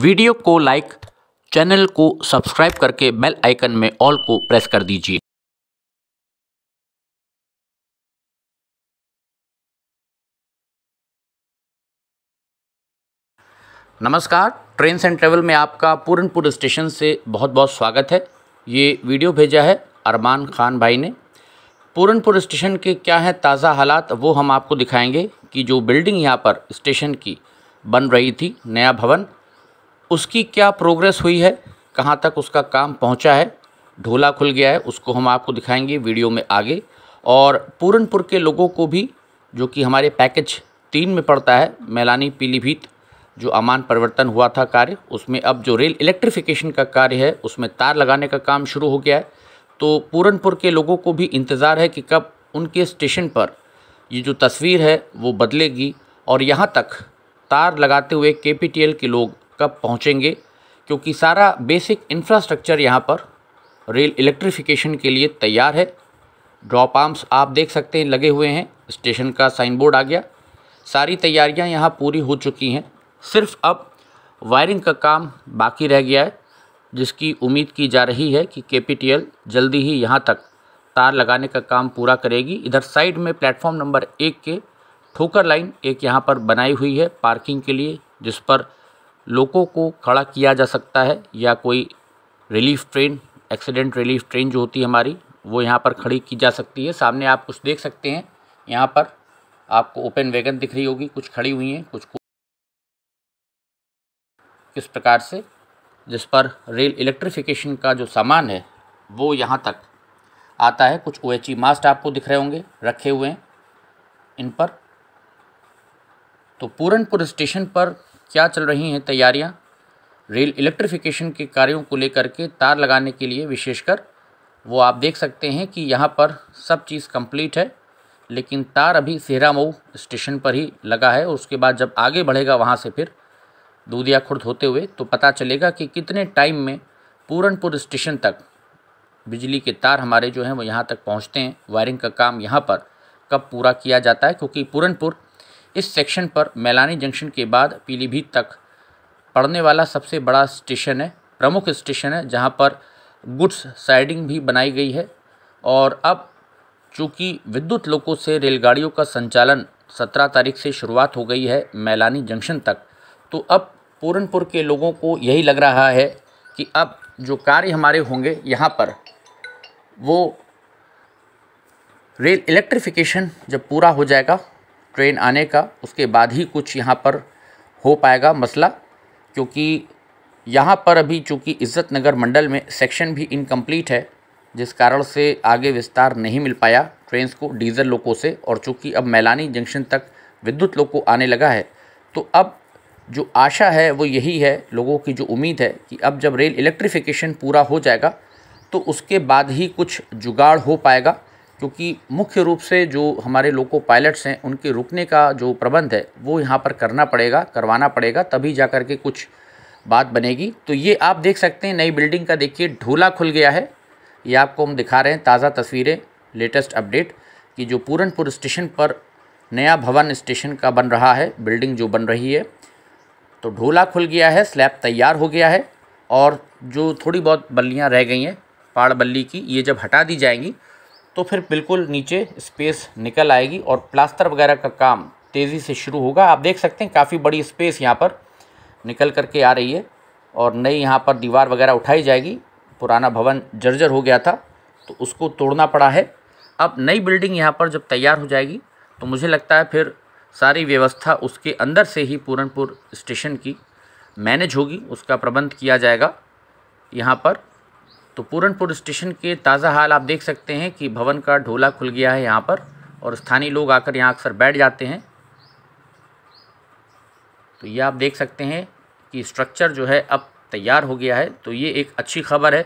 video को like channel को subscribe करके बेल आइकन में ऑल को प्रेस कर दीजिए नमस्कार ट्रेन एंड ट्रेवल में आपका पूरनपुर स्टेशन से बहुत बहुत स्वागत है ये वीडियो भेजा है अरमान खान भाई ने पूरनपुर स्टेशन के क्या हैं ताज़ा हालात वो हम आपको दिखाएंगे कि जो बिल्डिंग यहाँ पर स्टेशन की बन रही थी नया भवन उसकी क्या प्रोग्रेस हुई है कहाँ तक उसका काम पहुँचा है ढोला खुल गया है उसको हम आपको दिखाएंगे वीडियो में आगे और पूरनपुर के लोगों को भी जो कि हमारे पैकेज तीन में पड़ता है मैलानी पीलीभीत जो अमान परिवर्तन हुआ था कार्य उसमें अब जो रेल इलेक्ट्रिफिकेशन का कार्य है उसमें तार लगाने का काम शुरू हो गया है तो पूरनपुर के लोगों को भी इंतज़ार है कि कब उनके स्टेशन पर ये जो तस्वीर है वो बदलेगी और यहाँ तक तार लगाते हुए के के लोग कब पहुँचेंगे क्योंकि सारा बेसिक इंफ्रास्ट्रक्चर यहाँ पर रेल इलेक्ट्रिफिकेशन के लिए तैयार है ड्रॉप आर्म्स आप देख सकते हैं लगे हुए हैं स्टेशन का साइन बोर्ड आ गया सारी तैयारियां यहाँ पूरी हो चुकी हैं सिर्फ अब वायरिंग का काम बाकी रह गया है जिसकी उम्मीद की जा रही है कि के जल्दी ही यहाँ तक तार लगाने का काम पूरा करेगी इधर साइड में प्लेटफॉर्म नंबर एक के ठोकर लाइन एक यहाँ पर बनाई हुई है पार्किंग के लिए जिस पर लोगों को खड़ा किया जा सकता है या कोई relief train accident relief train जो होती है हमारी वो यहाँ पर खड़ी की जा सकती है सामने आप कुछ देख सकते हैं यहाँ पर आपको ओपन वैगन दिख रही होगी कुछ खड़ी हुई हैं कुछ किस प्रकार से जिस पर रेल इलेक्ट्रिफिकेशन का जो सामान है वो यहाँ तक आता है कुछ ओ एच ई मास्ट आपको दिख रहे होंगे रखे हुए हैं इन पर तो पूरनपुर स्टेशन पर क्या चल रही हैं तैयारियाँ रेल इलेक्ट्रिफिकेशन के कार्यों को लेकर के तार लगाने के लिए विशेषकर वो आप देख सकते हैं कि यहाँ पर सब चीज़ कंप्लीट है लेकिन तार अभी सेहरामऊ स्टेशन पर ही लगा है उसके बाद जब आगे बढ़ेगा वहाँ से फिर दूधिया खुर्द होते हुए तो पता चलेगा कि कितने टाइम में पूरनपुर स्टेशन तक बिजली के तार हमारे जो हैं वो यहाँ तक पहुँचते हैं वायरिंग का काम यहाँ पर कब पूरा किया जाता है क्योंकि पूरनपुर इस सेक्शन पर मैलानी जंक्शन के बाद पीलीभीत तक पड़ने वाला सबसे बड़ा स्टेशन है प्रमुख स्टेशन है जहाँ पर गुड्स साइडिंग भी बनाई गई है और अब चूँकि विद्युत लोगों से रेलगाड़ियों का संचालन सत्रह तारीख से शुरुआत हो गई है मैलानी जंक्शन तक तो अब पूरनपुर के लोगों को यही लग रहा है कि अब जो कार्य हमारे होंगे यहाँ पर वो रेल इलेक्ट्रिफिकेशन जब पूरा हो जाएगा ट्रेन आने का उसके बाद ही कुछ यहाँ पर हो पाएगा मसला क्योंकि यहाँ पर अभी चूँकि इज़्ज़त नगर मंडल में सेक्शन भी इनकम्प्लीट है जिस कारण से आगे विस्तार नहीं मिल पाया ट्रेन को डीजल लोको से और चूँकि अब मैलानी जंक्शन तक विद्युत लोको आने लगा है तो अब जो आशा है वो यही है लोगों की जो उम्मीद है कि अब जब रेल इलेक्ट्रिफिकेशन पूरा हो जाएगा तो उसके बाद ही कुछ जुगाड़ हो पाएगा क्योंकि मुख्य रूप से जो हमारे लोको पायलट्स हैं उनके रुकने का जो प्रबंध है वो यहाँ पर करना पड़ेगा करवाना पड़ेगा तभी जा कर के कुछ बात बनेगी तो ये आप देख सकते हैं नई बिल्डिंग का देखिए ढोला खुल गया है ये आपको हम दिखा रहे हैं ताज़ा तस्वीरें लेटेस्ट अपडेट कि जो पूरनपुर स्टेशन पर नया भवन स्टेशन का बन रहा है बिल्डिंग जो बन रही है तो ढोला खुल गया है स्लैब तैयार हो गया है और जो थोड़ी बहुत बल्लियाँ रह गई हैं पाड़ बल्ली की ये जब हटा दी जाएंगी तो फिर बिल्कुल नीचे स्पेस निकल आएगी और प्लास्टर वगैरह का काम तेज़ी से शुरू होगा आप देख सकते हैं काफ़ी बड़ी स्पेस यहाँ पर निकल करके आ रही है और नई यहाँ पर दीवार वगैरह उठाई जाएगी पुराना भवन जर्जर हो गया था तो उसको तोड़ना पड़ा है अब नई बिल्डिंग यहाँ पर जब तैयार हो जाएगी तो मुझे लगता है फिर सारी व्यवस्था उसके अंदर से ही पूरनपुर स्टेशन की मैनेज होगी उसका प्रबंध किया जाएगा यहाँ पर तो पूरनपुर स्टेशन के ताज़ा हाल आप देख सकते हैं कि भवन का ढोला खुल गया है यहाँ पर और स्थानीय लोग आकर यहाँ अक्सर बैठ जाते हैं तो ये आप देख सकते हैं कि स्ट्रक्चर जो है अब तैयार हो गया है तो ये एक अच्छी खबर है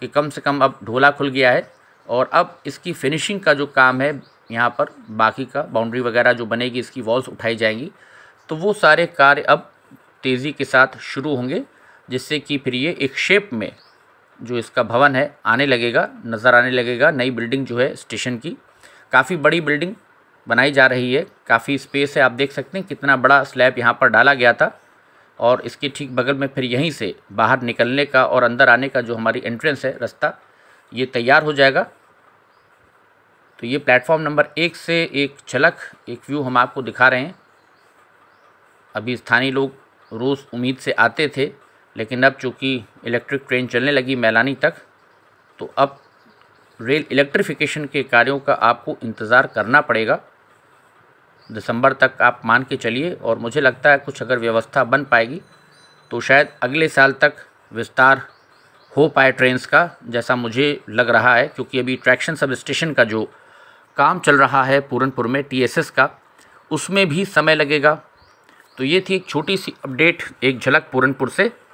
कि कम से कम अब ढोला खुल गया है और अब इसकी फिनिशिंग का जो काम है यहाँ पर बाकी का बाउंड्री वगैरह जो बनेगी इसकी वॉल्स उठाई जाएंगी तो वो सारे कार्य अब तेज़ी के साथ शुरू होंगे जिससे कि फिर ये एक शेप में जो इसका भवन है आने लगेगा नज़र आने लगेगा नई बिल्डिंग जो है स्टेशन की काफ़ी बड़ी बिल्डिंग बनाई जा रही है काफ़ी स्पेस है आप देख सकते हैं कितना बड़ा स्लैब यहाँ पर डाला गया था और इसके ठीक बगल में फिर यहीं से बाहर निकलने का और अंदर आने का जो हमारी एंट्रेंस है रास्ता ये तैयार हो जाएगा तो ये प्लेटफॉर्म नंबर एक से एक छलक एक व्यू हम आपको दिखा रहे हैं अभी स्थानीय लोग रोज़ उम्मीद से आते थे लेकिन अब चूँकि इलेक्ट्रिक ट्रेन चलने लगी मैलानी तक तो अब रेल इलेक्ट्रिफिकेशन के कार्यों का आपको इंतज़ार करना पड़ेगा दिसंबर तक आप मान के चलिए और मुझे लगता है कुछ अगर व्यवस्था बन पाएगी तो शायद अगले साल तक विस्तार हो पाए ट्रेन्स का जैसा मुझे लग रहा है क्योंकि अभी ट्रैक्शन सब स्टेशन का जो काम चल रहा है पूरनपुर में टीएसएस का उसमें भी समय लगेगा तो ये थी एक छोटी सी अपडेट एक झलक पूरनपुर से